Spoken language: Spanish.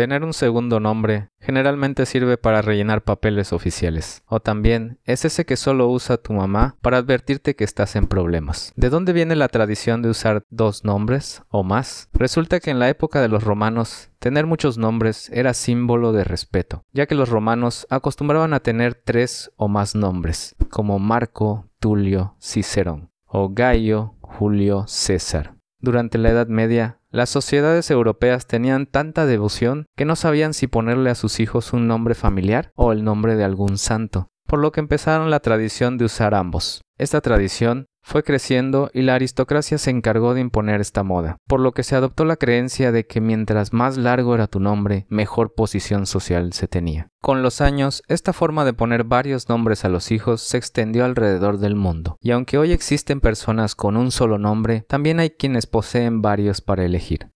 Tener un segundo nombre generalmente sirve para rellenar papeles oficiales, o también es ese que solo usa tu mamá para advertirte que estás en problemas. ¿De dónde viene la tradición de usar dos nombres o más? Resulta que en la época de los romanos Tener muchos nombres era símbolo de respeto, ya que los romanos acostumbraban a tener tres o más nombres, como Marco, Tulio, Cicerón, o Gallo, Julio, César. Durante la Edad Media, las sociedades europeas tenían tanta devoción que no sabían si ponerle a sus hijos un nombre familiar o el nombre de algún santo, por lo que empezaron la tradición de usar ambos. Esta tradición fue creciendo y la aristocracia se encargó de imponer esta moda, por lo que se adoptó la creencia de que mientras más largo era tu nombre, mejor posición social se tenía. Con los años, esta forma de poner varios nombres a los hijos se extendió alrededor del mundo, y aunque hoy existen personas con un solo nombre, también hay quienes poseen varios para elegir.